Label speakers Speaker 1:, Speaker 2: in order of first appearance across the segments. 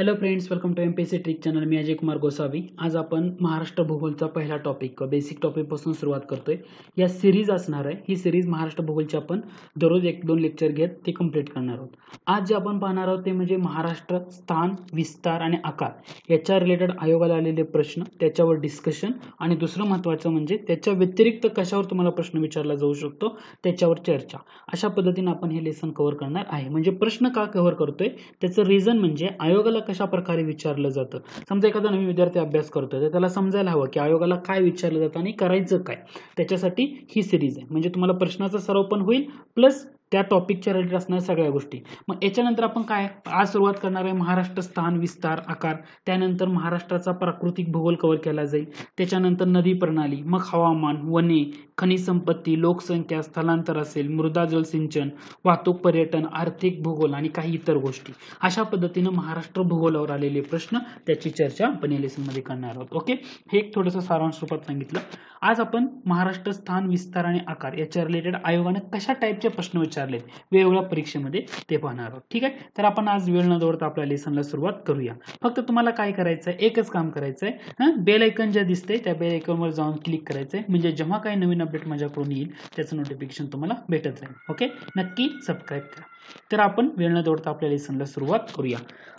Speaker 1: hello friends welcome to M P C trick channel मी अजय कुमार गोसावी आज आपण महाराष्ट्र भूगोलचा पहिला टॉपिक बेसिक टॉपिकपासून सुरुवात करतोय या सिरीज असणार आहे ही सिरीज महाराष्ट्र भूगोलची आपण दररोज एक दोन लेक्चर घेत ते कंप्लीट करणार आहोत आज जे आपण पाहणार आहोत ते म्हणजे महाराष्ट्र स्थान विस्तार आणि आकार याच्या रिलेटेड आयोगाला आलेले प्रश्न त्याच्यावर डिस्कशन आणि दुसरं महत्त्वाचं म्हणजे त्याच्या व्यतिरिक्त कशावर तुम्हाला प्रश्न विचारला जाऊ शकतो त्याच्यावर चर्चा अशा पद्धतीने आपण हे लेसन कव्हर करणार आहे म्हणजे प्रश्न का कव्हर करतोय त्याचं रिझन म्हणजे आयोगाला कशा प्रकारे विचारलं जातं समजा एखादा नवीन विद्यार्थी अभ्यास करतोय तर त्याला समजायला हवं की आयोगाला काय विचारलं जातं आणि करायचं काय त्याच्यासाठी ही सिरीज आहे म्हणजे तुम्हाला प्रश्नाचं सराव पण होईल प्लस त्या टॉपिकच्या रिलेटेड असणाऱ्या सगळ्या गोष्टी मग याच्यानंतर आपण काय आज सुरुवात करणार आहे महाराष्ट्र स्थान विस्तार आकार त्यानंतर महाराष्ट्राचा प्राकृतिक भूगोल कव्हर केला जाईल त्याच्यानंतर नदी प्रणाली मग हवामान वने खनिज संपत्ती लोकसंख्या स्थलांतर असेल मृदा जलसिंचन वाहतूक पर्यटन आर्थिक भूगोल आणि काही इतर गोष्टी अशा पद्धतीनं महाराष्ट्र भूगोलावर आलेले प्रश्न त्याची चर्चा आपण लेसन मध्ये करणार आहोत ओके हे एक थोडंसं सारांश रूपात सांगितलं आज आपण महाराष्ट्र स्थान विस्तार आणि आकार याच्या रिलेटेड आयोगाने कशा टाईपचे प्रश्न विचारलेत वेगवेगळ्या परीक्षेमध्ये ते पाहणार आहोत ठीक आहे तर आपण आज वेळ न दौडता आपल्या लेसनला सुरुवात करूया फक्त तुम्हाला काय करायचं आहे एकच काम करायचं आहे बेल ऐकन जे दिसते त्या बेल ऐकनवर जाऊन क्लिक करायचं म्हणजे जेव्हा काही नवीन अपडेट माझ्याकडून येईल त्याचं नोटिफिकेशन तुम्हाला भेटत जाईल ओके नक्की सबस्क्राईब करा तर आपण वेळ न दौडता आपल्या लेसनला सुरुवात करूया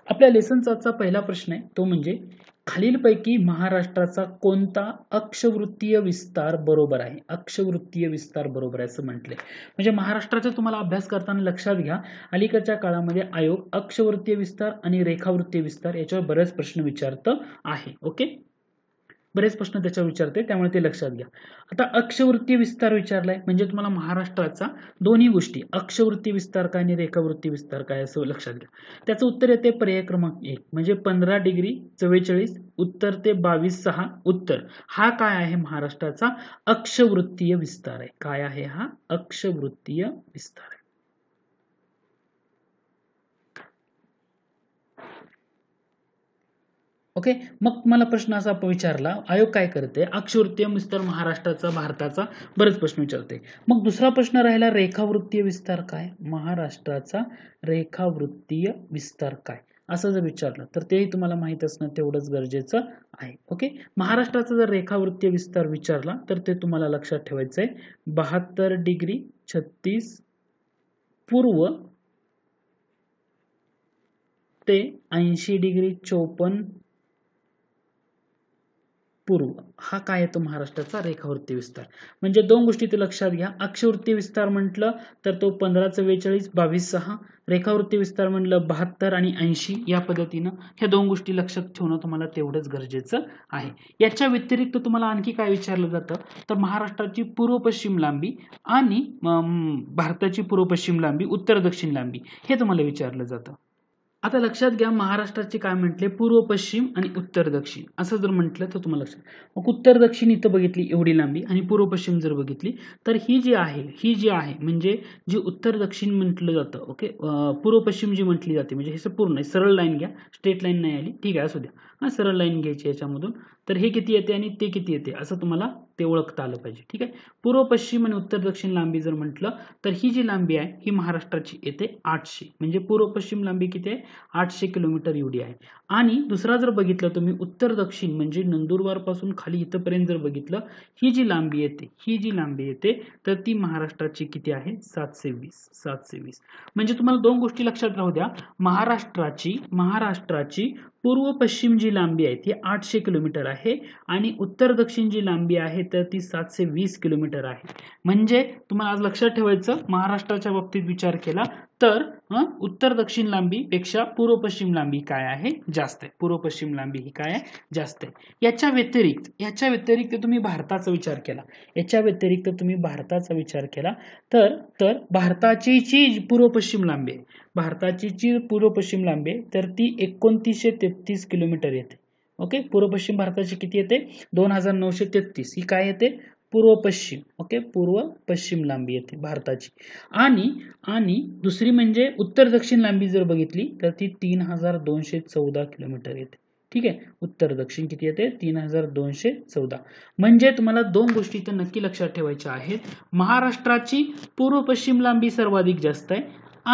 Speaker 1: आपल्या लेसनचा पहिला प्रश्न आहे तो म्हणजे खालीलपैकी महाराष्ट्राचा कोणता अक्षवृत्तीय विस्तार बरोबर आहे अक्षवृत्तीय विस्तार बरोबर आहे असं म्हटलंय म्हणजे महाराष्ट्राचा तुम्हाला अभ्यास करताना लक्षात घ्या अलीकडच्या काळामध्ये आयोग अक्षवृत्तीय विस्तार आणि रेखावृत्तीय विस्तार याच्यावर बरेच प्रश्न विचारत आहे ओके बरेच प्रश्न त्याच्यावर विचारते त्यामुळे ते लक्षात घ्या आता अक्षवृत्तीय विस्तार विचारलाय म्हणजे तुम्हाला महाराष्ट्राचा दोन्ही गोष्टी अक्षवृत्तीय विस्तार काय आणि रेखावृत्ती विस्तार काय असं लक्षात घ्या त्याचं उत्तर येते पर्याय क्रमांक एक म्हणजे पंधरा डिग्री चव्वेचाळीस उत्तर ते बावीस सहा उत्तर हा काय आहे महाराष्ट्राचा अक्षवृत्तीय विस्तार आहे काय आहे हा अक्षवृत्तीय विस्तार आहे ओके मग मला प्रश्न असा विचारला आयोग काय करते अक्षवृत्तीय विस्तार महाराष्ट्राचा भारताचा बरेच प्रश्न विचारते मग दुसरा प्रश्न राहिला रेखावृत्तीय विस्तार काय महाराष्ट्राचा रेखावृत्तीय विस्तार काय असं जर विचारलं तर तेही तुम्हाला माहीत असणं तेवढंच गरजेचं आहे ओके महाराष्ट्राचा जर रेखावृत्तीय विस्तार विचारला तर ते तुम्हाला लक्षात ठेवायचं आहे बहात्तर डिग्री छत्तीस पूर्व ते ऐंशी डिग्री चौपन्न पूर्व हा काय येतो महाराष्ट्राचा रेखावृत्ती विस्तार म्हणजे दोन गोष्टी ते लक्षात घ्या अक्षवृत्ती विस्तार म्हटलं तर तो पंधरा चव्वेचाळीस बावीस सहा रेखावृत्ती विस्तार म्हटलं बहात्तर आणि ऐंशी या पद्धतीनं ह्या दोन गोष्टी लक्षात ठेवणं तुम्हाला तेवढंच गरजेचं आहे याच्या व्यतिरिक्त तुम्हाला आणखी काय विचारलं जातं तर महाराष्ट्राची पूर्व पश्चिम लांबी आणि भारताची पूर्व पश्चिम लांबी उत्तर दक्षिण लांबी हे तुम्हाला विचारलं जातं आता लक्षात घ्या महाराष्ट्राचे काय म्हटले पूर्व पश्चिम आणि उत्तर दक्षिण असं जर म्हटलं तर तुम्हाला लक्षात मग उत्तर दक्षिण इथं बघितली एवढी लांबी आणि पूर्व पश्चिम जर बघितली तर ही जी आहे ही जी आहे म्हणजे जी उत्तर दक्षिण म्हटलं जातं ओके पूर्व पश्चिम जी म्हटली जाते म्हणजे हे पूर्ण आहे सरळ लाईन घ्या स्ट्रेट लाईन नाही आली ठीक आहे असू द्या हां सरळ लाईन घ्यायची याच्यामधून तर हे किती येते आणि ते किती येते असं तुम्हाला ते ओळखता आलं पाहिजे ठीक आहे पूर्व पश्चिम आणि उत्तर दक्षिण लांबी जर म्हटलं तर ही जी लांबी आहे ही महाराष्ट्राची येते आठशे म्हणजे पूर्व पश्चिम लांबी किती आहे आठशे किलोमीटर एवढी आहे आणि दुसरा जर बघितलं तुम्ही उत्तर दक्षिण म्हणजे नंदुरबार पासून खाली इथंपर्यंत जर बघितलं ही जी लांबी येते ही जी लांबी येते तर ती महाराष्ट्राची किती आहे सातशे वीस सातशे वीस म्हणजे तुम्हाला दोन गोष्टी लक्षात राहू द्या महाराष्ट्राची महाराष्ट्राची पूर्व पश्चिम जी लांबी आहे ती आठशे किलोमीटर आहे आणि उत्तर दक्षिण जी लांबी आहे तर ती सातशे वीस किलोमीटर आहे म्हणजे तुम्हाला आज लक्षात ठेवायचं महाराष्ट्राच्या बाबतीत विचार केला तर उत्तर दक्षिण लांबीपेक्षा पूर्व पश्चिम लांबी काय आहे जास्त आहे पूर्व पश्चिम लांबी ही काय आहे जास्त आहे याच्या व्यतिरिक्त याच्या व्यतिरिक्त तुम्ही भारताचा विचार केला याच्या व्यतिरिक्त तुम्ही भारताचा विचार केला तर तर भारताची जी पूर्व पश्चिम लांबी आहे भारताची जी पूर्व पश्चिम लांबी आहे तर ती एकोणतीसशे तेहतीस किलोमीटर येते ओके पूर्व पश्चिम भारताची किती येते दोन हजार नऊशे तेहतीस ही काय येते पूर्व पश्चिम ओके पूर्व पश्चिम लांबी येते भारताची आणि आणि दुसरी म्हणजे उत्तर दक्षिण लांबी जर बघितली तर ती तीन हजार दोनशे चौदा किलोमीटर येते ठीक आहे उत्तर दक्षिण किती येते तीन हजार दोनशे चौदा म्हणजे तुम्हाला दोन गोष्टी तर नक्की लक्षात ठेवायच्या आहेत महाराष्ट्राची पूर्व पश्चिम लांबी सर्वाधिक जास्त आहे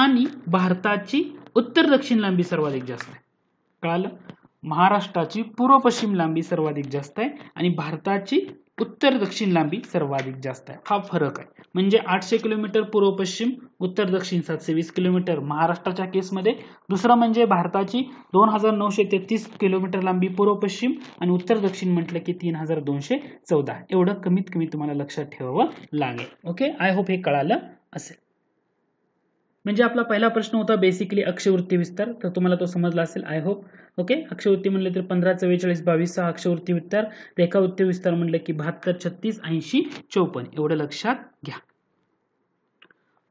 Speaker 1: आणि भारताची उत्तर दक्षिण लांबी सर्वाधिक जास्त आहे कळालं महाराष्ट्राची पूर्व पश्चिम लांबी सर्वाधिक जास्त आहे आणि भारताची उत्तर दक्षिण लांबी सर्वाधिक जास्त आहे हा फरक आहे म्हणजे आठशे किलोमीटर पूर्व पश्चिम उत्तर दक्षिण सातशे वीस किलोमीटर महाराष्ट्राच्या केसमध्ये दुसरं म्हणजे भारताची दोन हजार नऊशे तेहतीस किलोमीटर लांबी पूर्व पश्चिम आणि उत्तर दक्षिण म्हटलं की तीन हजार दोनशे चौदा एवढं कमीत कमी तुम्हाला लक्षात ठेवावं लागेल ओके आय होप हे कळालं असेल म्हणजे आपला पहिला प्रश्न होता बेसिकली अक्षवृत्ती विस्तार तर तुम्हाला तो समजला असेल आय होप ओके अक्षवृत्ती म्हणले तर पंधरा चव्वेचाळीस बावीस सहा अक्षवृत्ती विस्तार रेखावृत्ती विस्तार म्हणलं की बहात्तर छत्तीस ऐंशी चौपन्न एवढं लक्षात घ्या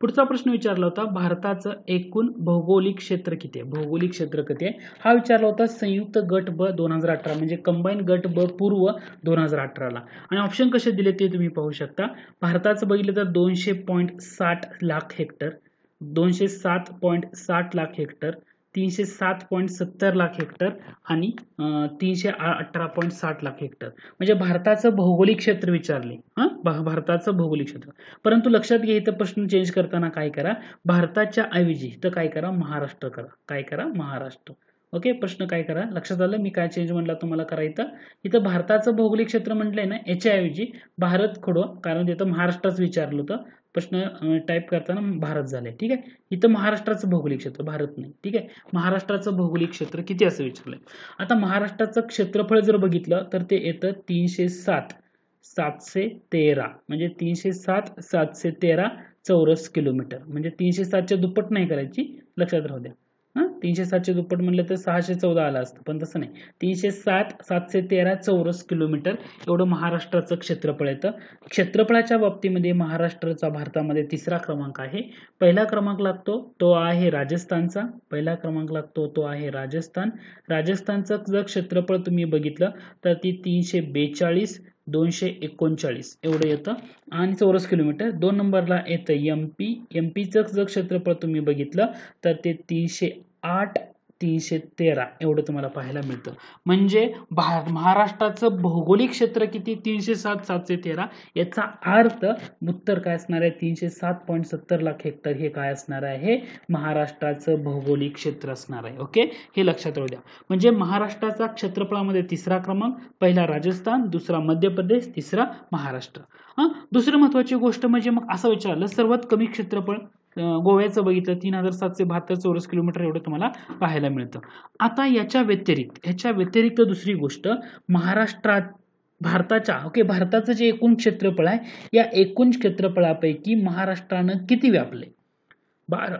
Speaker 1: पुढचा प्रश्न विचारला होता भारताचं एकूण भौगोलिक क्षेत्र किती आहे भौगोलिक क्षेत्र किती आहे हा विचारला होता संयुक्त गट ब दोन हजार अठरा म्हणजे कंबाईन गट ब पूर्व दोन हजार अठराला आणि ऑप्शन कसे दिले ते तुम्ही पाहू शकता भारताचं बघितलं तर दोनशे पॉईंट साठ लाख हेक्टर दोनशे सात पॉईंट साठ लाख हेक्टर तीनशे सात पॉईंट सत्तर लाख हेक्टर आणि तीनशे अठरा पॉईंट साठ लाख हेक्टर म्हणजे भारताचं भौगोलिक क्षेत्र विचारले हां भारताचं भौगोलिक क्षेत्र परंतु लक्षात घ्या इथं प्रश्न चेंज करताना काय करा भारताच्या ऐवजी तर काय करा महाराष्ट्र करा काय करा महाराष्ट्र ओके प्रश्न काय करा लक्षात आलं मी काय चेंज म्हणला तुम्हाला करा इथं इथं भारताचं भौगोलिक क्षेत्र म्हटलंय ना याच्याऐवजी भारत खोडो कारण तिथं महाराष्ट्रच विचारलं होतं प्रश्न टाईप करताना भारत झाला ठीक आहे इथं महाराष्ट्राचं भौगोलिक क्षेत्र भारत नाही ठीक आहे महाराष्ट्राचं भौगोलिक क्षेत्र किती असं विचारलंय आता महाराष्ट्राचं क्षेत्रफळ जर बघितलं तर ते येतं तीनशे सात सातशे तेरा म्हणजे तीनशे सात सातशे तेरा चौरस किलोमीटर म्हणजे तीनशे सातच्या दुप्पट नाही करायची लक्षात राहू द्या हां तीनशे सातशे दुप्पट म्हटलं तर सहाशे चौदा आला असतं पण तसं नाही तीनशे सात सातशे तेरा चौरस किलोमीटर एवढं महाराष्ट्राचं क्षेत्रफळ येतं क्षेत्रफळाच्या बाबतीमध्ये महाराष्ट्राचा भारतामध्ये तिसरा क्रमांक आहे पहिला क्रमांक लागतो तो आहे राजस्थानचा पहिला क्रमांक लागतो तो आहे राजस्थान राजस्थानचं जर क्षेत्रफळ तुम्ही बघितलं तर ती तीनशे बेचाळीस दोनशे एकोणचाळीस एवढं येतं आणि चौरस किलोमीटर दोन नंबरला येतं एम पी एम पीचं जर क्षेत्रफळ तुम्ही बघितलं तर ते तीनशे आठ तीनशे तेरा एवढं तुम्हाला पाहायला मिळतं म्हणजे महाराष्ट्राचं भौगोलिक क्षेत्र किती तीनशे सात सातशे तेरा याचा अर्थ उत्तर काय असणार आहे तीनशे सात पॉईंट सत्तर लाख हेक्टर हे काय असणार आहे महाराष्ट्राचं भौगोलिक क्षेत्र असणार आहे ओके हे लक्षात राहू द्या म्हणजे महाराष्ट्राचा क्षेत्रफळामध्ये तिसरा क्रमांक पहिला राजस्थान दुसरा मध्य प्रदेश तिसरा महाराष्ट्र अं दुसरी महत्वाची गोष्ट म्हणजे मग असं विचारलं सर्वात कमी क्षेत्रफळ गोव्याचं बघितलं तीन हजार सातशे बहात्तर चौरस किलोमीटर एवढं तुम्हाला पाहायला मिळतं आता याच्या व्यतिरिक्त याच्या व्यतिरिक्त दुसरी गोष्ट महाराष्ट्रात भारताच्या ओके भारताचं जे एकूण क्षेत्रफळ आहे या एकूण क्षेत्रफळापैकी महाराष्ट्रानं किती व्यापले बार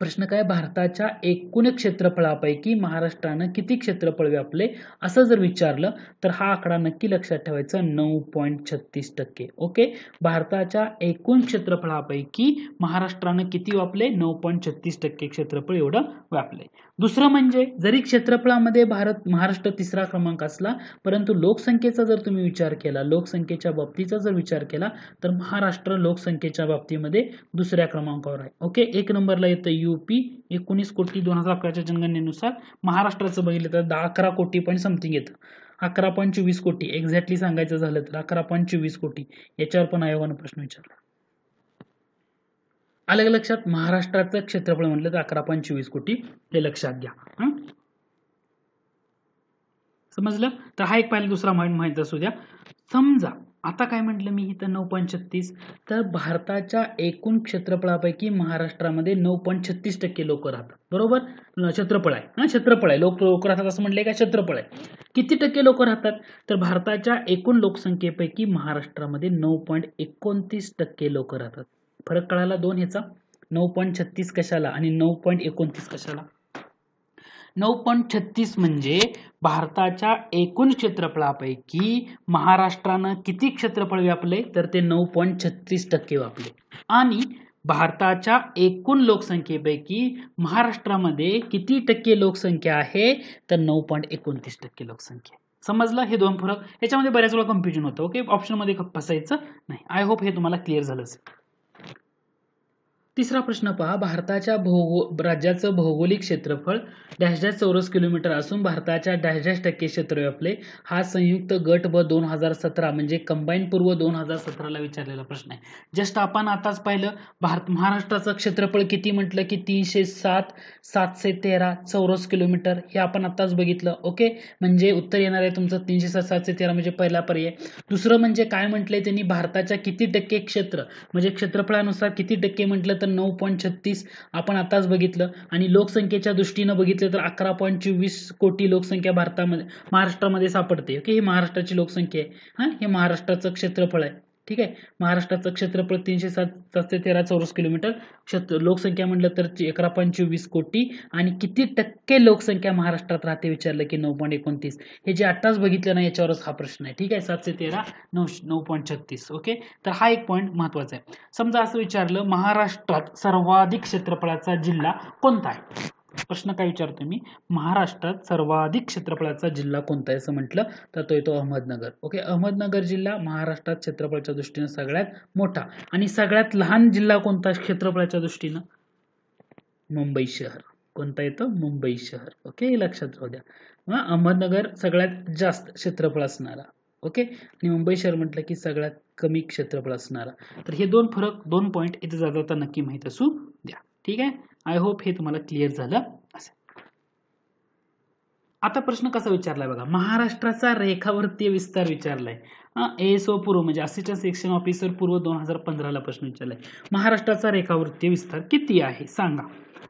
Speaker 1: प्रश्न काय भारताच्या एकूण क्षेत्रफळापैकी महाराष्ट्रानं किती क्षेत्रफळ व्यापले असं जर विचारलं तर हा आकडा नक्की लक्षात ठेवायचा नऊ पॉईंट छत्तीस टक्के ओके भारताच्या एकूण क्षेत्रफळापैकी महाराष्ट्रानं किती व्यापले नऊ पॉईंट छत्तीस टक्के क्षेत्रफळ एवढं व्यापले दुसरं म्हणजे जरी क्षेत्रफळामध्ये भारत महाराष्ट्र तिसरा क्रमांक असला परंतु लोकसंख्येचा जर तुम्ही विचार केला लोकसंख्येच्या बाबतीचा जर विचार केला तर महाराष्ट्र लोकसंख्येच्या बाबतीमध्ये दुसऱ्या क्रमांकावर आहे ओके एक नंबरला येतं यूपी एकोणीस कोटी दोन हजार अकराच्या जनगणनेनुसार महाराष्ट्राचं बघितलं तर दहा अकरा कोटी पॉईंट समथिंग येतं अकरा पॉईंट चोवीस कोटी एक्झॅक्टली सांगायचं झालं तर अकरा पॉईंट चोवीस कोटी याच्यावर पण आयोगानं प्रश्न विचारला अलग लक्षात महाराष्ट्राचं क्षेत्रफळ म्हटलं तर अकरा पॉईंट चोवीस कोटी हे लक्षात घ्या समजलं तर हा एक पाहिला दुसरा माहिती माहिती असू द्या समजा आता काय म्हटलं मी इथं नऊ पॉईंट छत्तीस तर भारताच्या एकूण क्षेत्रफळापैकी महाराष्ट्रामध्ये नऊ पॉईंट छत्तीस टक्के लोक राहतात बरोबर क्षेत्रफळ आहे हा क्षेत्रफळ आहे लोक लोक राहतात असं म्हटलंय का क्षेत्रफळ आहे किती टक्के लोक राहतात तर भारताच्या एकूण लोकसंख्येपैकी महाराष्ट्रामध्ये नऊ पॉईंट एकोणतीस टक्के लोक राहतात फरक कळाला दोन ह्याचा नऊ पॉईंट छत्तीस कशाला आणि नऊ पॉईंट एकोणतीस कशाला नऊ पॉईंट छत्तीस म्हणजे भारताच्या एकूण क्षेत्रफळापैकी महाराष्ट्रानं किती क्षेत्रफळ व्यापले तर ते नऊ पॉईंट छत्तीस टक्के व्यापले आणि भारताच्या एकूण लोकसंख्येपैकी महाराष्ट्रामध्ये किती टक्के लोकसंख्या आहे तर नऊ पॉईंट एकोणतीस टक्के लोकसंख्या समजलं हे दोन फरक याच्यामध्ये बऱ्याच वेळा कन्फ्युजन होतं ओके ऑप्शनमध्ये फसायचं नाही आय होप हे तुम्हाला क्लिअर झालं असेल तिसरा प्रश्न पहा भारताच्या भौगो राज्याचं भौगोलिक क्षेत्रफळ डॅश डॅश चौरस किलोमीटर असून भारताच्या डॅश डॅश टक्के क्षेत्र व्यापले हा संयुक्त गट ब दोन हजार सतरा म्हणजे कंबाईन पूर्व दोन हजार सतराला विचारलेला प्रश्न आहे जस्ट आपण आताच पाहिलं भारत महाराष्ट्राचं क्षेत्रफळ किती म्हटलं की तीनशे सात सातशे तेरा चौरस किलोमीटर हे आपण आताच बघितलं ओके म्हणजे उत्तर येणार आहे तुमचं तीनशे सात सातशे तेरा म्हणजे पहिला पर्याय दुसरं म्हणजे काय म्हटलंय त्यांनी भारताच्या किती टक्के क्षेत्र म्हणजे क्षेत्रफळानुसार किती टक्के म्हटलं तर नऊ पॉईंट छत्तीस आपण आताच बघितलं आणि लोकसंख्येच्या दृष्टीनं बघितलं तर अकरा पॉईंट चोवीस कोटी लोकसंख्या भारतामध्ये महाराष्ट्रामध्ये सापडते ओके ही महाराष्ट्राची लोकसंख्या आहे हा हे महाराष्ट्राचं क्षेत्रफळ आहे ठीक आहे महाराष्ट्राचं क्षेत्रफळ तीनशे सात सातशे तेरा चौरस किलोमीटर क्षेत्र लोकसंख्या म्हटलं तर एकरा पंचवीस कोटी आणि किती टक्के लोकसंख्या महाराष्ट्रात राहते विचारलं की नऊ पॉईंट एकोणतीस हे जे आत्ताच बघितलं ना याच्यावरच हा प्रश्न आहे ठीक आहे सातशे तेरा नऊ नऊ पॉईंट छत्तीस ओके तर हा एक पॉईंट महत्त्वाचा आहे समजा असं विचारलं महाराष्ट्रात सर्वाधिक क्षेत्रफळाचा जिल्हा कोणता आहे प्रश्न काय विचारतो मी महाराष्ट्रात सर्वाधिक क्षेत्रफळाचा जिल्हा कोणता आहे असं म्हटलं तर तो येतो अहमदनगर ओके अहमदनगर जिल्हा महाराष्ट्रात क्षेत्रफळाच्या दृष्टीनं सगळ्यात मोठा आणि सगळ्यात लहान जिल्हा कोणता क्षेत्रफळाच्या दृष्टीनं मुंबई शहर कोणता येतो मुंबई शहर ओके लक्षात राहू द्या अहमदनगर सगळ्यात जास्त क्षेत्रफळ असणारा ओके आणि मुंबई शहर म्हटलं की सगळ्यात कमी क्षेत्रफळ असणारा तर हे दोन फरक दोन पॉईंट इथे जाता नक्की माहीत असू द्या ठीक आहे आय होप हे तुम्हाला क्लिअर झालं असेल आता प्रश्न कसा विचारलाय बघा महाराष्ट्राचा रेखावर्तीय विस्तार विचारलाय एसओ पूर्व म्हणजे असिस्टंट सेक्शन ऑफिसर पूर्व दोन हजार पंधराला प्रश्न विचारलाय महाराष्ट्राचा रेखावर्तीय विस्तार किती आहे सांगा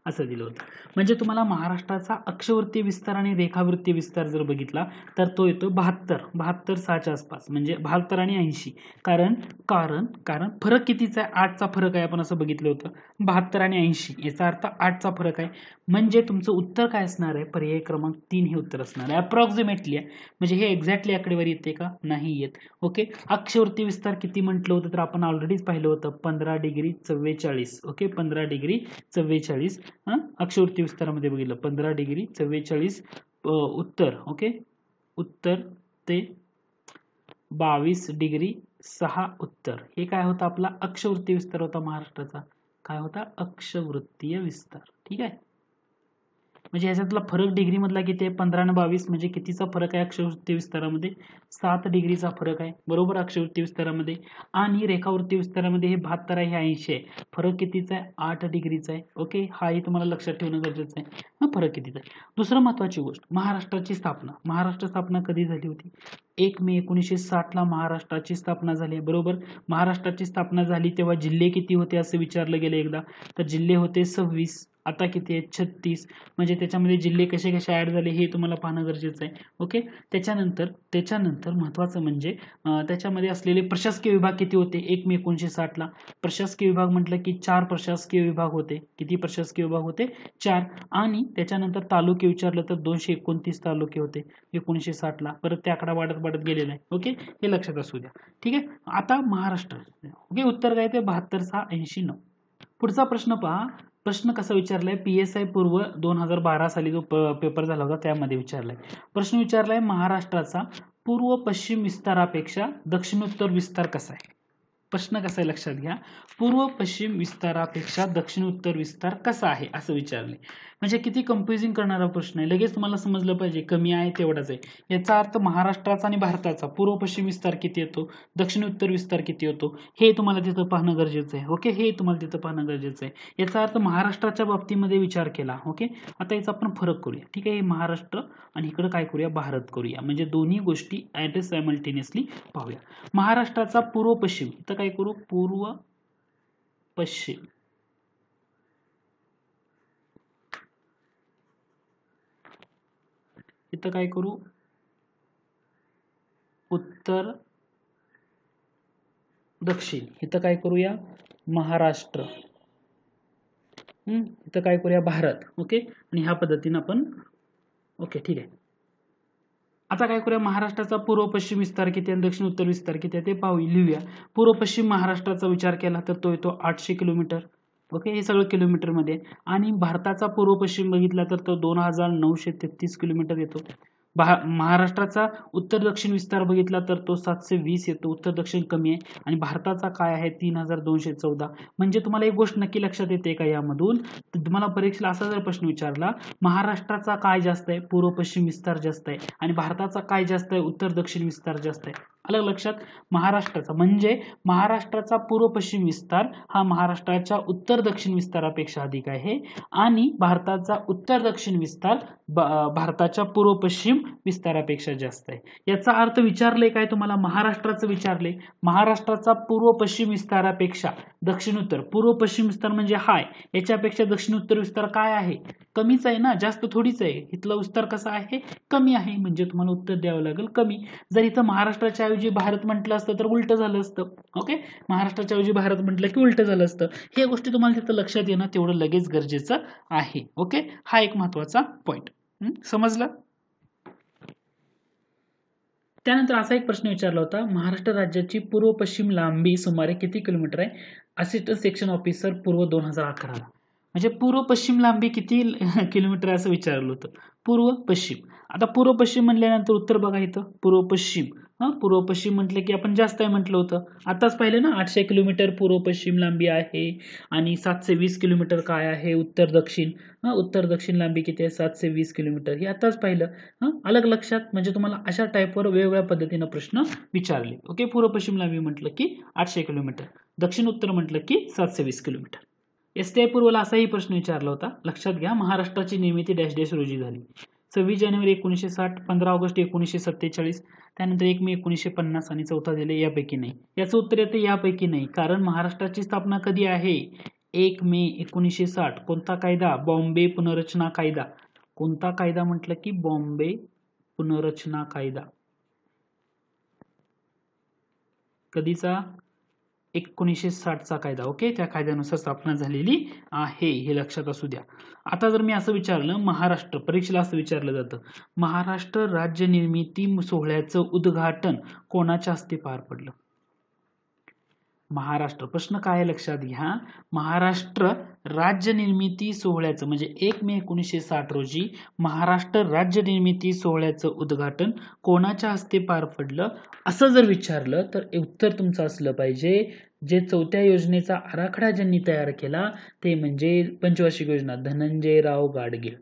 Speaker 1: असं दिलं होतं म्हणजे तुम्हाला महाराष्ट्राचा अक्षवृत्तीय विस्तार आणि रेखावृत्तीय विस्तार जर बघितला तर तो येतो बहात्तर बहात्तर सहाच्या आसपास म्हणजे बहात्तर आणि ऐंशी कारण कारण कारण फरक कितीचा आहे आठचा फरक आहे आपण असं बघितलं होतं बहात्तर आणि ऐंशी याचा अर्थ आठचा फरक आहे म्हणजे तुमचं उत्तर काय असणार आहे पर्याय क्रमांक तीन हे उत्तर असणार आहे अप्रॉक्सिमेटली आहे म्हणजे हे एक्झॅक्टली आकडेवारी येते का नाही येत ओके अक्षवृत्ती विस्तार किती म्हटलं होतं तर आपण ऑलरेडीच पाहिलं होतं पंधरा डिग्री चव्वेचाळीस ओके पंधरा डिग्री चव्वेचाळीस हां अक्षवृत्ती विस्तारामध्ये बघितलं पंधरा डिग्री चव्वेचाळीस उत्तर ओके उत्तर ते बावीस डिग्री सहा उत्तर हे काय होतं आपला अक्षवृत्ती विस्तार होता महाराष्ट्राचा काय होता अक्षवृत्तीय विस्तार ठीक आहे म्हणजे याच्यातला फरक मधला किती आहे पंधरा आणि बावीस म्हणजे कितीचा फरक आहे अक्षवृत्ती विस्तारामध्ये सात डिग्रीचा फरक आहे बरोबर अक्षवृत्ती विस्तारामध्ये आणि रेखावृत्ती विस्तारामध्ये हे बहात्तर आहे हे ऐंशी आहे फरक कितीचा आहे आठ डिग्रीचा आहे ओके हाही तुम्हाला लक्षात ठेवणं गरजेचं आहे हा फरक कितीचा आहे दुसरं महत्वाची गोष्ट महाराष्ट्राची स्थापना महाराष्ट्र स्थापना कधी झाली होती एक मे एकोणीसशे साठला महाराष्ट्राची स्थापना झाली बरोबर महाराष्ट्राची स्थापना झाली तेव्हा जिल्हे किती होते असं विचारलं गेलं एकदा तर जिल्हे होते सव्वीस आता किती आहेत छत्तीस म्हणजे त्याच्यामध्ये जिल्हे कसे कसे ॲड झाले हे तुम्हाला पाहणं गरजेचं आहे ओके त्याच्यानंतर त्याच्यानंतर महत्त्वाचं म्हणजे त्याच्यामध्ये असलेले प्रशासकीय विभाग किती होते एक मे एकोणीसशे साठला प्रशासकीय विभाग म्हटलं की चार प्रशासकीय विभाग होते किती प्रशासकीय विभाग होते चार आणि त्याच्यानंतर तालुके विचारलं तर दोनशे एकोणतीस तालुके होते एकोणीसशे साठला परत ते आकडा वाढत पडत गेलेलं आहे ओके हे लक्षात असू द्या ठीक आहे आता महाराष्ट्र ओके उत्तर काय ते बहात्तर सहा ऐंशी नऊ पुढचा प्रश्न पहा प्रश्न कसा विचारलाय पी एस आय पूर्व दोन हजार बारा साली जो पेपर झाला होता त्यामध्ये विचारलाय प्रश्न विचारलाय महाराष्ट्राचा पूर्व पश्चिम विस्तारापेक्षा दक्षिणोत्तर विस्तार कसा आहे प्रश्न कसा आहे लक्षात घ्या पूर्व पश्चिम विस्तारापेक्षा दक्षिण उत्तर विस्तार कसा आहे असं विचारले म्हणजे किती कम्प्युजिंग करणारा प्रश्न आहे लगेच तुम्हाला समजलं पाहिजे कमी आहे तेवढाच आहे याचा अर्थ महाराष्ट्राचा आणि भारताचा पूर्व पश्चिम विस्तार किती येतो दक्षिण उत्तर विस्तार किती होतो हे तुम्हाला तिथं पाहणं गरजेचं आहे ओके हे तुम्हाला तिथं पाहणं गरजेचं आहे याचा अर्थ महाराष्ट्राच्या बाबतीमध्ये विचार केला ओके आता याचा आपण फरक करूया ठीक आहे हे महाराष्ट्र आणि इकडं काय करूया भारत करूया म्हणजे दोन्ही गोष्टी ॲट सायमल्टेनियसली पाहूया महाराष्ट्राचा पूर्व पश्चिम तर काय करू पूर्व पश्चिम इथं काय करू उत्तर दक्षिण इथं काय करूया महाराष्ट्र इथं काय करूया भारत ओके आणि ह्या पद्धतीने आपण ओके ठीक आहे आता काय करूया महाराष्ट्राचा पूर्व पश्चिम विस्तार किती आणि दक्षिण उत्तर विस्तार किती आहे ते पाहू लिहूया पूर्व पश्चिम महाराष्ट्राचा विचार केला तर तो येतो आठशे किलोमीटर ओके हे सगळं किलोमीटरमध्ये आणि भारताचा पूर्व पश्चिम बघितला तर तो दोन हजार नऊशे तेहतीस किलोमीटर येतो महाराष्ट्राचा उत्तर दक्षिण विस्तार बघितला तर तो सातशे वीस येतो उत्तर दक्षिण कमी आहे आणि भारताचा काय आहे तीन हजार दोनशे चौदा म्हणजे तुम्हाला एक गोष्ट नक्की लक्षात येते का यामधून तुम्हाला परीक्षेला असा जर प्रश्न विचारला महाराष्ट्राचा काय जास्त आहे पूर्व पश्चिम विस्तार जास्त आहे आणि भारताचा काय जास्त आहे उत्तर दक्षिण विस्तार जास्त आहे आलं लक्षात महाराष्ट्राचा म्हणजे महाराष्ट्राचा पूर्व पश्चिम विस्तार हा महाराष्ट्राच्या उत्तर दक्षिण विस्तारापेक्षा अधिक आहे आणि भारताचा उत्तर दक्षिण विस्तार भारताच्या पूर्व पश्चिम विस्तारापेक्षा जास्त आहे याचा अर्थ विचारले काय तुम्हाला महाराष्ट्राचं विचारले महाराष्ट्राचा पूर्व पश्चिम विस्तारापेक्षा दक्षिण उत्तर पूर्व पश्चिम विस्तार म्हणजे हाय याच्यापेक्षा दक्षिण उत्तर विस्तार काय आहे कमीच आहे ना जास्त थोडीच आहे इथलं उत्तर कसं आहे कमी आहे म्हणजे तुम्हाला उत्तर द्यावं लागेल कमी जर इथं महाराष्ट्राच्या ऐवजी भारत म्हटलं असतं तर उलटं झालं असतं ओके महाराष्ट्राच्या ऐवजी भारत म्हटलं की उलट झालं असतं ह्या गोष्टी तुम्हाला तिथं लक्षात येणं तेवढं लगेच गरजेचं आहे ओके हा एक महत्वाचा पॉईंट समजलं त्यानंतर असा एक प्रश्न विचारला होता महाराष्ट्र राज्याची पूर्व पश्चिम लांबी सुमारे किती किलोमीटर आहे असिस्टंट सेक्शन ऑफिसर पूर्व दोन हजार अकराला म्हणजे पूर्व पश्चिम लांबी किती किलोमीटर असं विचारलं होतं पूर्व पश्चिम आता पूर्व पश्चिम म्हटल्यानंतर उत्तर बघा इथं पूर्व पश्चिम हां पूर्व पश्चिम म्हटलं की आपण जास्त आहे म्हटलं होतं आताच पाहिलं ना आठशे किलोमीटर पूर्व पश्चिम लांबी आहे आणि सातशे वीस किलोमीटर काय आहे उत्तर दक्षिण हां उत्तर दक्षिण लांबी किती आहे सातशे वीस किलोमीटर हे आताच पाहिलं हां अलग लक्षात म्हणजे तुम्हाला अशा टाईपवर वेगवेगळ्या पद्धतीनं प्रश्न विचारले ओके पूर्व पश्चिम लांबी म्हटलं की आठशे किलोमीटर दक्षिण उत्तर म्हटलं की सातशे वीस किलोमीटर एस टी आय पूर्वला असाही प्रश्न विचारला होता लक्षात घ्या महाराष्ट्राची निर्मिती डॅश डॅश रोजी झाली सव्वीस जानेवारी एकोणीसशे साठ पंधरा ऑगस्ट एकोणीसशे सत्तेचाळीस त्यानंतर एक मे एकोणीसशे पन्नास आणि चौथा दिले यापैकी नाही याचं उत्तर येते यापैकी नाही कारण महाराष्ट्राची स्थापना कधी आहे एक मे एकोणीसशे साठ कोणता कायदा बॉम्बे पुनर्रचना कायदा कोणता कायदा म्हटलं की बॉम्बे पुनर्रचना कायदा कधीचा एकोणीसशे साठचा कायदा ओके त्या कायद्यानुसार स्थापना झालेली आहे हे लक्षात असू द्या आता जर मी असं विचारलं महाराष्ट्र परीक्षेला असं विचारलं जातं महाराष्ट्र राज्य निर्मिती सोहळ्याचं उद्घाटन कोणाच्या हस्ते पार पडलं महाराष्ट्र प्रश्न काय लक्षात घ्या महाराष्ट्र राज्य निर्मिती सोहळ्याचं म्हणजे एक मे एकोणीसशे साठ रोजी महाराष्ट्र राज्य निर्मिती सोहळ्याचं उद्घाटन कोणाच्या हस्ते पार पडलं असं जर विचारलं तर उत्तर तुमचं असलं पाहिजे जे चौथ्या योजनेचा आराखडा ज्यांनी तयार केला ते म्हणजे पंचवार्षिक योजना धनंजयराव गाडगीळ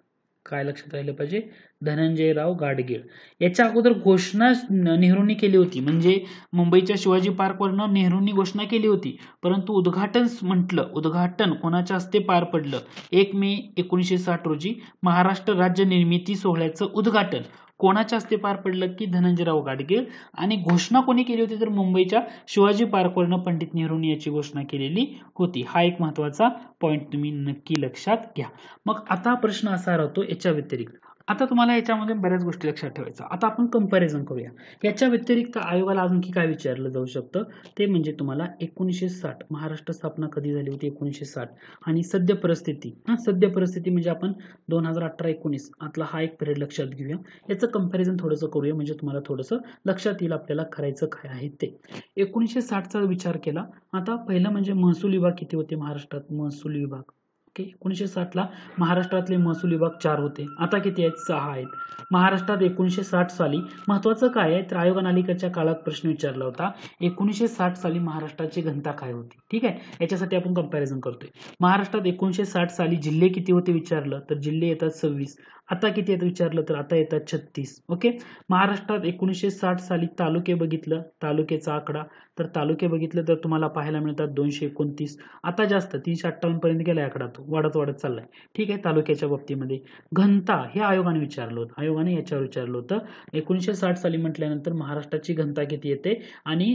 Speaker 1: काय लक्षात राहिलं पाहिजे धनंजयराव गाडगीळ याच्या अगोदर घोषणा नेहरूंनी केली होती म्हणजे मुंबईच्या शिवाजी पार्कवरनं नेहरूंनी घोषणा केली होती परंतु उद्घाटन म्हटलं उद्घाटन कोणाच्या हस्ते पार पडलं एक मे एकोणीसशे साठ रोजी महाराष्ट्र राज्य निर्मिती सोहळ्याचं उद्घाटन कोणाच्या हस्ते पार पडलं की धनंजयराव गाडगे आणि घोषणा कोणी केली होती तर मुंबईच्या शिवाजी पार्कवरनं पंडित नेहरूंनी याची घोषणा केलेली होती हा एक महत्वाचा पॉईंट तुम्ही नक्की लक्षात घ्या मग आता प्रश्न असा राहतो याच्या व्यतिरिक्त आता तुम्हाला याच्यामध्ये बऱ्याच गोष्टी लक्षात ठेवायचं आता आपण कंपॅरिझन करूया याच्या व्यतिरिक्त आयोगाला की काय विचारलं जाऊ शकतं ते म्हणजे तुम्हाला एकोणीशे साठ महाराष्ट्र स्थापना कधी झाली होती एकोणीशे साठ आणि सद्य परिस्थिती हा सद्य परिस्थिती म्हणजे आपण दोन हजार अठरा एकोणीस आतला हा एक पिरियड लक्षात घेऊया याचं कंपॅरिझन थोडंसं करूया म्हणजे तुम्हाला थोडंसं लक्षात येईल आपल्याला करायचं काय आहे ते एकोणीसशे साठचा विचार केला आता पहिलं म्हणजे महसूल विभाग किती होते महाराष्ट्रात महसूल विभाग ओके एकोणीसशे साठला महाराष्ट्रातले महसूल विभाग चार होते आता किती आहेत सहा आहेत महाराष्ट्रात एकोणीसशे साठ साली महत्त्वाचं काय आहे तर आयोग अनालिकाच्या काळात प्रश्न विचारला होता एकोणीसशे साठ साली महाराष्ट्राची घनता काय होती ठीक आहे याच्यासाठी आपण कंपॅरिझन करतोय महाराष्ट्रात एकोणीसशे साठ साली जिल्हे किती होते विचारलं तर जिल्हे येतात सव्वीस आता किती येतात विचारलं तर आता येतात छत्तीस ओके महाराष्ट्रात एकोणीसशे साठ साली तालुके बघितलं तालुक्याचा आकडा तर तालुके बघितले तर तुम्हाला पाहायला मिळतात दोनशे एकोणतीस आता जास्त तीनशे पर्यंत गेला आकडा तो वाढत वाढत चालला आहे ठीक आहे तालुक्याच्या बाबतीमध्ये घनता हे आयोगाने विचारलं होतं आयोगाने याच्यावर विचारलं होतं एकोणीसशे साठ साली म्हटल्यानंतर महाराष्ट्राची घनता किती येते आणि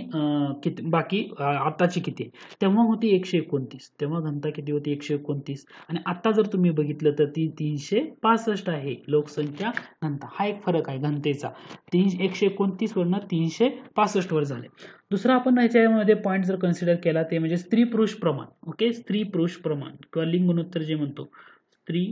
Speaker 1: किती बाकी आताची किती तेव्हा होती एकशे एकोणतीस तेव्हा घनता किती होती एकशे एकोणतीस आणि आता जर तुम्ही बघितलं तर ती तीनशे पासष्ट आहे लोकसंख्या घनता हा एक फरक आहे घनतेचा तीन एकशे एकोणतीसवरनं तीनशे वर झाले दुसरा आपण याच्यामध्ये पॉईंट जर कन्सिडर केला ते म्हणजे स्त्री पुरुष प्रमाण ओके स्त्री पुरुष प्रमाण किंवा लिंग गुणोत्तर जे म्हणतो स्त्री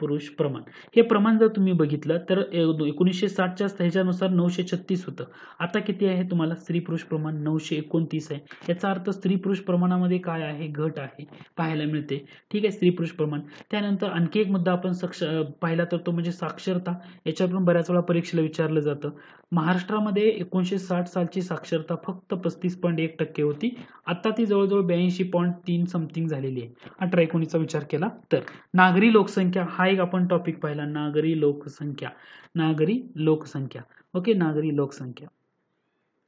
Speaker 1: पुरुष प्रमाण हे प्रमाण जर तुम्ही बघितलं तर एकोणीसशे साठच्या ह्याच्यानुसार नऊशे छत्तीस होतं आता किती आहे तुम्हाला स्त्री पुरुष प्रमाण नऊशे एकोणतीस आहे याचा अर्थ स्त्री पुरुष प्रमाणामध्ये काय आहे घट आहे पाहायला मिळते ठीक आहे स्त्री पुरुष प्रमाण त्यानंतर आणखी एक मुद्दा आपण सक्ष पाहिला तर तो म्हणजे साक्षरता याच्यावर पण बऱ्याच वेळा परीक्षेला विचारलं जातं महाराष्ट्रामध्ये एकोणीशे साठ सालची साक्षरता फक्त पस्तीस पॉईंट एक टक्के होती आता ती जवळजवळ ब्याऐंशी पॉईंट तीन समथिंग झालेली आहे अठरा एकोणीसचा विचार केला तर नागरी लोकसंख्या हा हा एक आपण टॉपिक पाहिला नागरी लोकसंख्या नागरी लोकसंख्या ओके नागरी लोकसंख्या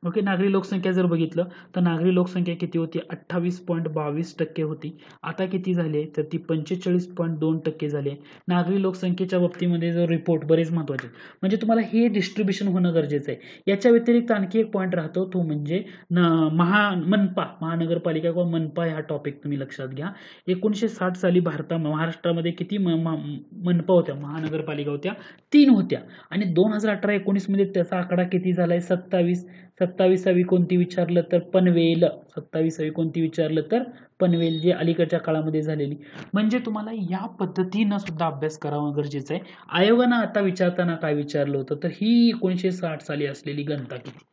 Speaker 1: ओके नागरी लोकसंख्या जर बघितलं तर नागरी लोकसंख्या किती होती अठ्ठावीस पॉईंट बावीस टक्के होती आता किती झाली आहे तर ती पंचेचाळीस पॉईंट दोन टक्के झाली आहे नागरी लोकसंख्येच्या बाबतीमध्ये जो रिपोर्ट बरेच महत्त्वाचे म्हणजे तुम्हाला हे डिस्ट्रीब्युशन होणं गरजेचं आहे याच्या व्यतिरिक्त आणखी एक पॉईंट राहतो तो म्हणजे न महा मनपा महानगरपालिका किंवा मनपा हा टॉपिक तुम्ही लक्षात घ्या एकोणीसशे साठ साली भारता महाराष्ट्रामध्ये किती मनपा होत्या महानगरपालिका होत्या तीन होत्या आणि दोन हजार अठरा एकोणीसमध्ये त्याचा आकडा किती झाला आहे सत्तावीस सत्तावीसावी कोणती विचारलं तर पनवेल सत्तावीसावी कोणती विचारलं तर पनवेल जे अलीकडच्या काळामध्ये झालेली म्हणजे तुम्हाला या पद्धतीनं सुद्धा अभ्यास करावा गरजेचं आहे आयोगानं आता विचारताना काय विचारलं होतं तर ही एकोणीशे साठ साली असलेली गणता किती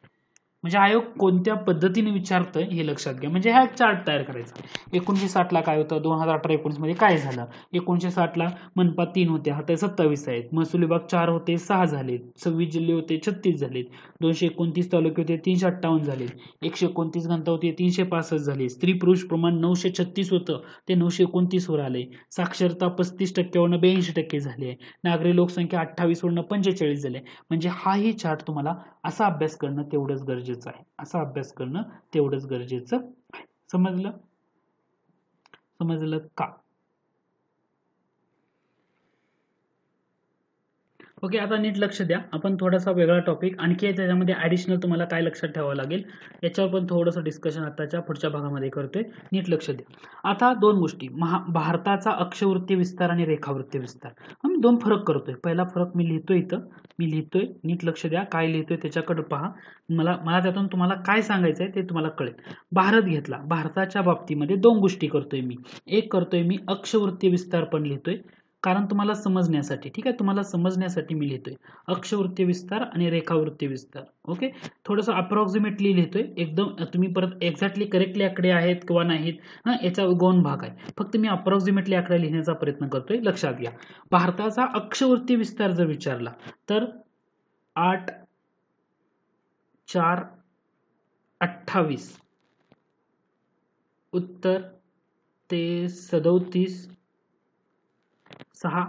Speaker 1: म्हणजे आयोग कोणत्या पद्धतीने विचारतं हे लक्षात घ्या म्हणजे हा चार्ट तयार करायचा एकोणीशे साठला काय होतं दोन हजार अठरा एकोणीसमध्ये काय झालं एकोणीशे साठला मनपा तीन होते आता सत्तावीस आहेत महसूल विभाग चार होते सहा झालेत सव्वीस जिल्हे होते छत्तीस झालेत दोनशे एकोणतीस तालुके होते तीनशे अठ्ठावन्न झाले एकशे एकोणतीस घंटा होते तीनशे पासष्ट झाले स्त्री पुरुष प्रमाण नऊशे छत्तीस होतं ते नऊशे एकोणतीसवर आले साक्षरता पस्तीस टक्क्यावरनं ब्याऐंशी टक्के झाली आहे नागरी लोकसंख्या अठ्ठावीसवरनं पंचेचाळीस झाले म्हणजे हाही चार्ट तुम्हाला असा अभ्यास करणं तेवढंच गरजेचं आहे असा अभ्यास करणं तेवढंच गरजेचं आहे समजलं समजलं का ओके आता नीट लक्ष द्या आपण थोडासा वेगळा टॉपिक आणखी त्याच्यामध्ये ॲडिशनल तुम्हाला काय लक्षात ठेवावं लागेल याच्यावर पण थोडंसं डिस्कशन आताच्या पुढच्या भागामध्ये करतोय नीट लक्ष द्या आता दोन गोष्टी महा भारताचा अक्षवृत्ती विस्तार आणि रेखावृत्ती विस्तार आम्ही दोन फरक करतोय पहिला फरक मी लिहितोय इथं मी लिहितोय नीट लक्ष द्या काय लिहितोय त्याच्याकडे पहा मला मला त्यातून तुम्हाला काय सांगायचं आहे ते तुम्हाला कळेल भारत घेतला भारताच्या बाबतीमध्ये दोन गोष्टी करतोय मी एक करतोय मी अक्षवृत्ती विस्तार पण लिहितोय कारण तुम्हाला समजण्यासाठी ठीक आहे तुम्हाला समजण्यासाठी मी लिहितोय अक्षवृत्तीय विस्तार आणि रेखावृत्तीय विस्तार ओके थोडंसं अप्रॉक्सिमेटली लिहितोय एकदम तुम्ही परत एक्झॅक्टली करेक्टली आकडे आहेत किंवा नाहीत हा याचा गौण भाग आहे फक्त मी अप्रॉक्सिमेटली आकडे लिहिण्याचा प्रयत्न करतोय लक्षात घ्या भारताचा अक्षवृत्तीय विस्तार जर विचारला तर आठ चार अठ्ठावीस उत्तर ते सदोतीस सहा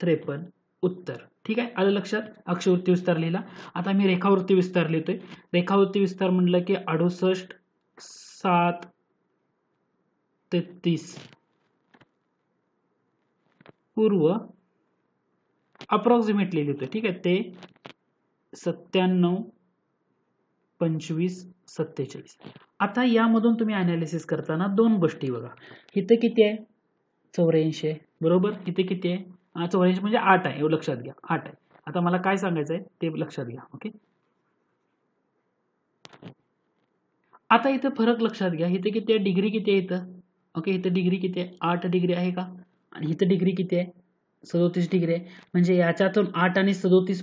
Speaker 1: त्रेपन्न उत्तर ठीक आहे आलं लक्षात अक्षवृत्ती विस्तार लिहिला आता मी रेखावृत्ती विस्तार लिहितोय रेखावृत्ती विस्तार म्हटलं की अडुसष्ट सात तेहतीस पूर्व अप्रॉक्सिमेटली लिहितोय ठीक आहे ते सत्त्याण्णव पंचवीस सत्तेचाळीस आता यामधून तुम्ही अनालिसिस करताना दोन गोष्टी बघा इथं किती आहे चौऱ्याऐंशी आहे बरोबर इथे किती आहे चौऱ्याऐंशी म्हणजे आठ आहे एवढं लक्षात घ्या आठ आहे आता मला काय सांगायचं आहे ते लक्षात घ्या ओके आता इथं फरक लक्षात घ्या इथे किती आहे डिग्री किती आहे इथं ओके इथं डिग्री किती आहे आठ डिग्री आहे का आणि इथं डिग्री किती आहे सदोतीस डिग्री आहे म्हणजे याच्यातून आठ आणि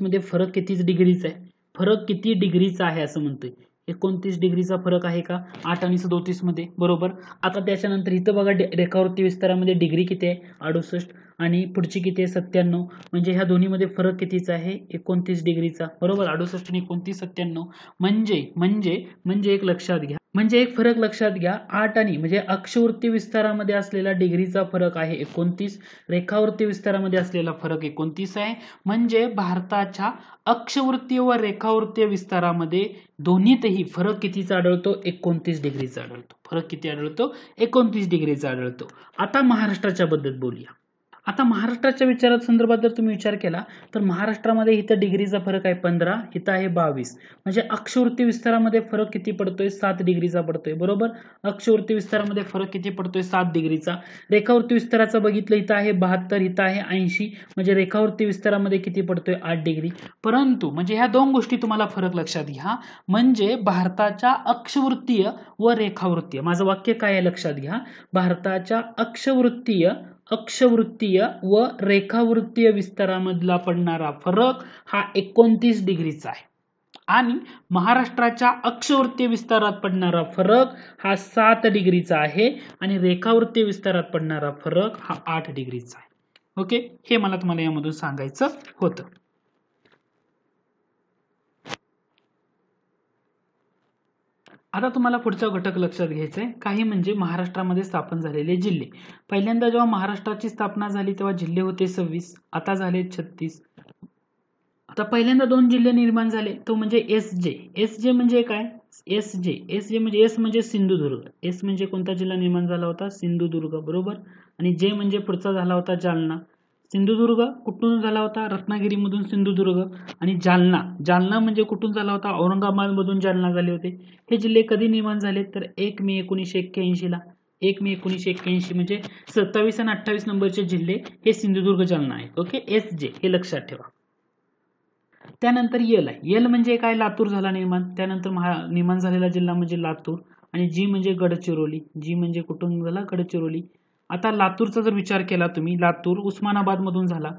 Speaker 1: मध्ये फरक कितीच डिग्रीचा आहे फरक किती डिग्रीचा आहे असं म्हणतोय एकोणतीस डिग्रीचा फरक आहे का आठ आणि मध्ये बरोबर आता त्याच्यानंतर इथं बघा डे रेखावृत्ती विस्तारामध्ये डिग्री किती आहे अडुसष्ट आणि पुढची किती आहे सत्त्याण्णव म्हणजे ह्या दोन्हीमध्ये फरक कितीचा आहे एकोणतीस डिग्रीचा बरोबर अडुसष्ट आणि एकोणतीस सत्त्याण्णव म्हणजे म्हणजे म्हणजे एक लक्षात घ्या म्हणजे एक फरक लक्षात घ्या आठ आणि म्हणजे अक्षवृत्ती विस्तारामध्ये असलेला डिग्रीचा फरक आहे एकोणतीस रेखावृत्ती विस्तारामध्ये असलेला फरक एकोणतीस आहे म्हणजे भारताच्या अक्षवृत्तीय व रेखावृत्तीय विस्तारामध्ये दोन्हीतही फरक कितीचा आढळतो एकोणतीस डिग्रीचा आढळतो फरक किती आढळतो एकोणतीस डिग्रीचा आढळतो आता महाराष्ट्राच्या बद्दल बोलूया आता महाराष्ट्राच्या विचारात संदर्भात जर तुम्ही विचार केला तर महाराष्ट्रामध्ये इथं डिग्रीचा फरक आहे पंधरा इथं आहे बावीस म्हणजे अक्षवृत्ती विस्तारामध्ये फरक किती पडतोय सात डिग्रीचा पडतोय बरोबर अक्षवृत्ती विस्तारामध्ये फरक किती पडतोय सात डिग्रीचा रेखावृत्ती विस्ताराचा बघितलं इथं आहे बहात्तर इथं आहे ऐंशी म्हणजे रेखावृत्ती विस्तारामध्ये किती पडतोय आठ डिग्री परंतु म्हणजे ह्या दोन गोष्टी तुम्हाला फरक लक्षात घ्या म्हणजे भारताच्या अक्षवृत्तीय व रेखावृत्तीय माझं वाक्य काय आहे लक्षात घ्या भारताच्या अक्षवृत्तीय अक्षवृत्तीय व रेखावृत्तीय विस्तारामधला पडणारा फरक हा एकोणतीस डिग्रीचा आहे आणि महाराष्ट्राच्या अक्षवृत्तीय विस्तारात पडणारा फरक हा सात डिग्रीचा आहे आणि रेखावृत्तीय विस्तारात पडणारा फरक हा आठ डिग्रीचा आहे ओके हे मला तुम्हाला यामधून सांगायचं होतं आता तुम्हाला पुढचा घटक लक्षात घ्यायचा आहे काही म्हणजे महाराष्ट्रामध्ये स्थापन झालेले जिल्हे पहिल्यांदा जेव्हा महाराष्ट्राची स्थापना झाली तेव्हा जिल्हे होते सव्वीस आता झाले छत्तीस आता पहिल्यांदा दोन जिल्हे निर्माण झाले तो म्हणजे एस जे एस जे म्हणजे काय एस जे एस जे म्हणजे एस म्हणजे सिंधुदुर्ग एस म्हणजे कोणता जिल्हा निर्माण झाला होता सिंधुदुर्ग बरोबर आणि जे म्हणजे पुढचा झाला होता जालना सिंधुदुर्ग कुठून झाला होता रत्नागिरीमधून सिंधुदुर्ग आणि जालना जालना म्हणजे कुठून झाला होता औरंगाबादमधून जालना झाले होते हे जिल्हे कधी निर्माण झाले तर एक मे एकोणीसशे ला एक मे एकोणीसशे एक्क्याऐंशी म्हणजे सत्तावीस आणि अठ्ठावीस नंबरचे जिल्हे हे सिंधुदुर्ग जालना आहेत ओके एस जे हे लक्षात ठेवा त्यानंतर यल आहे यल म्हणजे काय लातूर झाला निर्माण त्यानंतर महा निर्माण झालेला जिल्हा म्हणजे लातूर आणि जी म्हणजे गडचिरोली जी म्हणजे कुठून झाला गडचिरोली आता लातूरचा जर विचार केला तुम्ही लातूर उस्मानाबादमधून झाला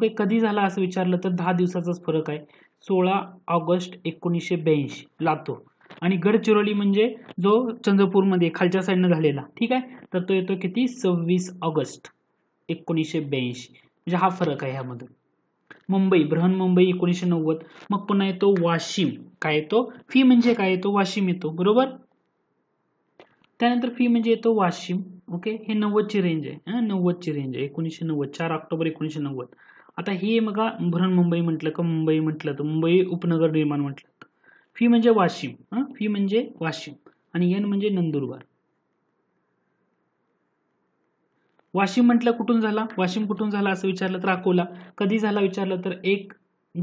Speaker 1: काही कधी झाला असं विचारलं तर दहा दिवसाचाच फरक आहे सोळा ऑगस्ट एकोणीसशे ब्याऐंशी लातूर आणि गडचिरोली म्हणजे जो चंद्रपूरमध्ये खालच्या साईडनं झालेला ठीक आहे तर तो येतो किती सव्वीस ऑगस्ट एकोणीसशे ब्याऐंशी म्हणजे हा फरक आहे ह्यामध्ये मुंबई मुंबई एकोणीसशे नव्वद मग पुन्हा येतो वाशिम काय येतो फी म्हणजे काय येतो वाशिम येतो बरोबर त्यानंतर फी म्हणजे येतो वाशिम ओके हे नव्वदची रेंज आहे नव्वदची रेंज आहे एकोणीसशे नव्वद चार ऑक्टोबर एकोणीसशे नव्वद आता हे मग भरण मुंबई म्हटलं का मुंबई म्हटलं तर मुंबई उपनगर निर्माण म्हटलं फी म्हणजे वाशिम हां फी म्हणजे वाशिम आणि एन म्हणजे नंदुरबार वाशिम म्हटलं कुठून झाला वाशिम कुठून झाला असं विचारलं तर अकोला कधी झाला विचारलं तर एक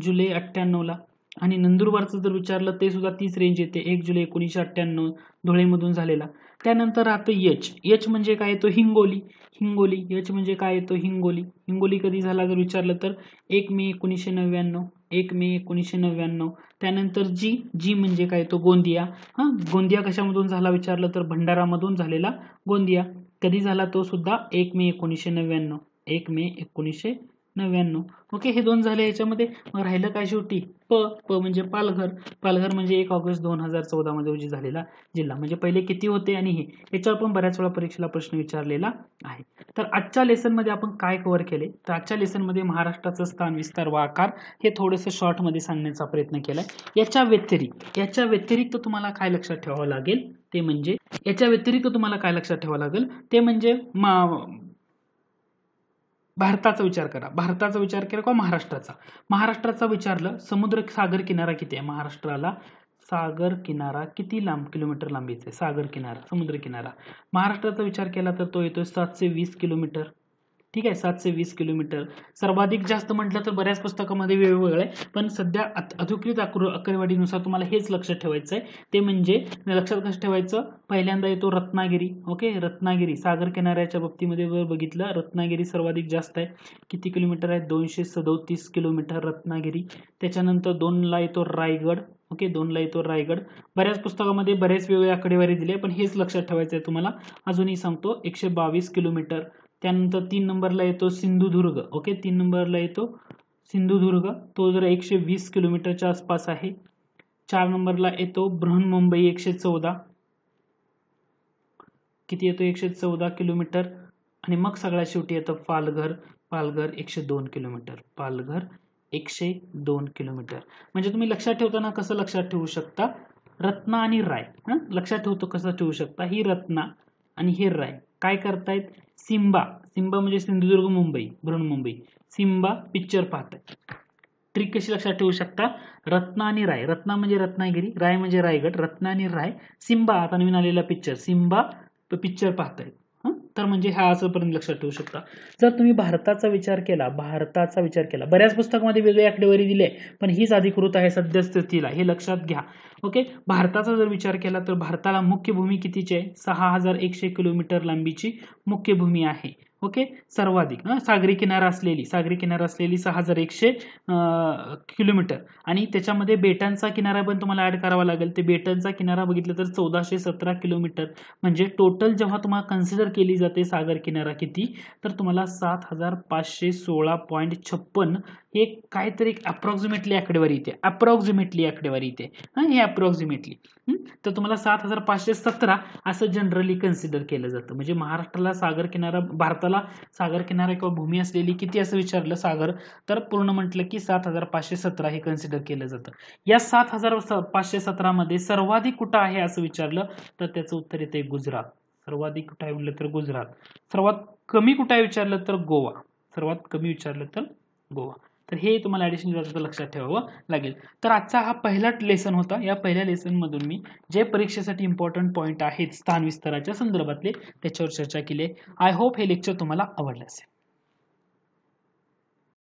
Speaker 1: जुलै अठ्ठ्याण्णवला आणि नंदुरबारचं जर विचारलं ते सुद्धा तीच रेंज येते एक जुलै एकोणीसशे अठ्ठ्याण्णव धुळेमधून झालेला त्यानंतर आता यच यच म्हणजे काय येतो हिंगोली हिंगोली यच म्हणजे काय येतो हिंगोली हिंगोली कधी झाला जर विचारलं तर एक मे एकोणीसशे नव्याण्णव एक मे एकोणीसशे नव्याण्णव त्यानंतर जी जी म्हणजे काय येतो गोंदिया हां गोंदिया कशामधून झाला विचारलं तर भंडारामधून झालेला गोंदिया कधी झाला तो सुद्धा एक मे एकोणीसशे नव्याण्णव एक मे एकोणीसशे नव्याण्णव ओके हे दोन झाले याच्यामध्ये मग राहिलं काय शेवटी प प म्हणजे पालघर पालघर म्हणजे एक ऑगस्ट दोन हजार चौदामध्ये रोजी झालेला जिल्हा म्हणजे पहिले किती होते आणि हे याच्यावर पण बऱ्याच वेळा परीक्षेला प्रश्न विचारलेला आहे तर आजच्या मध्ये आपण काय कव्हर केले तर आजच्या मध्ये महाराष्ट्राचं स्थान विस्तार व आकार हे थोडंसं शॉर्टमध्ये सांगण्याचा प्रयत्न केला आहे याच्या व्यतिरिक्त याच्या व्यतिरिक्त तुम्हाला काय लक्षात ठेवावं लागेल ते म्हणजे याच्या व्यतिरिक्त तुम्हाला काय लक्षात ठेवावं लागेल ते म्हणजे मा भारताचा विचार करा भारताचा विचार केला किंवा महाराष्ट्राचा महाराष्ट्राचा विचारलं समुद्र सागर किनारा किती आहे महाराष्ट्राला सागर किनारा किती लांब किलोमीटर लांबीचा आहे सागर किनारा समुद्र किनारा महाराष्ट्राचा विचार केला तर तो येतो सातशे वीस किलोमीटर ठीक आहे सातशे वीस किलोमीटर सर्वाधिक जास्त म्हटलं तर बऱ्याच पुस्तकामध्ये वेगवेगळं आहे पण सध्या अधिकृत आकृ आकडेवाडीनुसार तुम्हाला हेच लक्षात ठेवायचं आहे ते म्हणजे लक्षात कसं ठेवायचं पहिल्यांदा येतो रत्नागिरी ओके रत्नागिरी सागर किनाऱ्याच्या बाबतीमध्ये जर बघितलं रत्नागिरी सर्वाधिक जास्त आहे किती किलोमीटर आहे दोनशे सदोतीस किलोमीटर रत्नागिरी त्याच्यानंतर दोनला येतो रायगड ओके दोनला येतो रायगड बऱ्याच पुस्तकामध्ये बरेच वेगवेगळ्या आकडेवारी आहे पण हेच लक्षात ठेवायचं आहे तुम्हाला अजूनही सांगतो एकशे बावीस किलोमीटर त्यानंतर तीन नंबरला येतो सिंधुदुर्ग ओके तीन नंबरला येतो सिंधुदुर्ग तो जरा एकशे वीस किलोमीटरच्या आसपास आहे चार नंबरला येतो बृहन्मुंबई एकशे चौदा किती येतो एकशे चौदा किलोमीटर आणि मग सगळ्या शेवटी येतं पालघर पालघर एकशे दोन किलोमीटर पालघर एकशे दोन किलोमीटर म्हणजे तुम्ही लक्षात ठेवताना कसं लक्षात ठेवू शकता रत्ना आणि राय हां लक्षात ठेवतो कसं ठेवू शकता ही रत्ना आणि हे राय काय करतायत सिम्बा सिम्बा म्हणजे सिंधुदुर्ग मुंबई मुंबई सिम्बा पिक्चर पाहतायत ट्रिक कशी लक्षात ठेवू शकता रत्ना आणि राय रत्ना म्हणजे रत्नागिरी राय म्हणजे रायगड रत्नानी आणि राय सिम्बा आता नवीन आलेला पिक्चर सिम्बा पिक्चर पाहतायत तर म्हणजे ह्या पर्यंत लक्षात ठेवू शकता जर तुम्ही भारताचा विचार केला भारताचा विचार केला बऱ्याच पुस्तकामध्ये वेगळी आकडेवारी दिली आहे पण हीच अधिकृत आहे सद्यस्थितीला हे लक्षात घ्या ओके भारताचा जर विचार केला तर भारताला मुख्य भूमी कितीची आहे सहा हजार एकशे किलोमीटर लांबीची मुख्य भूमी आहे ओके सर्वाधिक सागरी किनारा असलेली सागरी किनारा असलेली सहा हजार एकशे किलोमीटर आणि त्याच्यामध्ये बेटांचा किनारा पण तुम्हाला ॲड करावा लागेल ते बेटांचा किनारा बघितलं तर चौदाशे सतरा किलोमीटर म्हणजे टोटल जेव्हा तुम्हाला कन्सिडर केली जाते सागर किनारा किती तर तुम्हाला सात हजार पाचशे सोळा पॉईंट छप्पन हे एक काहीतरी अप्रॉक्झिमेटली आकडेवारी येते अप्रॉक्झिमेटली आकडेवारी येते हां हे अप्रॉक्झिमेटली तर तुम्हाला सात हजार पाचशे सतरा असं जनरली कन्सिडर केलं जातं म्हणजे महाराष्ट्राला सागर किनारा भारताला सागर किनारा किंवा भूमी असलेली किती असं विचारलं सागर तर पूर्ण म्हटलं की सात हजार पाचशे सतरा हे कन्सिडर केलं जातं या सात हजार पाचशे सतरामध्ये सर्वाधिक कुठं आहे असं विचारलं तर त्याचं उत्तर येतं गुजरात सर्वाधिक कुठं आहे म्हटलं तर गुजरात सर्वात कमी कुठं आहे विचारलं तर गोवा सर्वात कमी विचारलं तर गोवा तर हे तुम्हाला ॲडिशनल जॉर्जचं लक्षात ठेवावं लागेल तर आजचा हा पहिला लेसन होता या पहिल्या लेसनमधून मी जे परीक्षेसाठी इम्पॉर्टंट पॉईंट आहेत स्थान विस्ताराच्या संदर्भातले त्याच्यावर चर्चा केली आहे आय होप हे लेक्चर तुम्हाला आवडलं असेल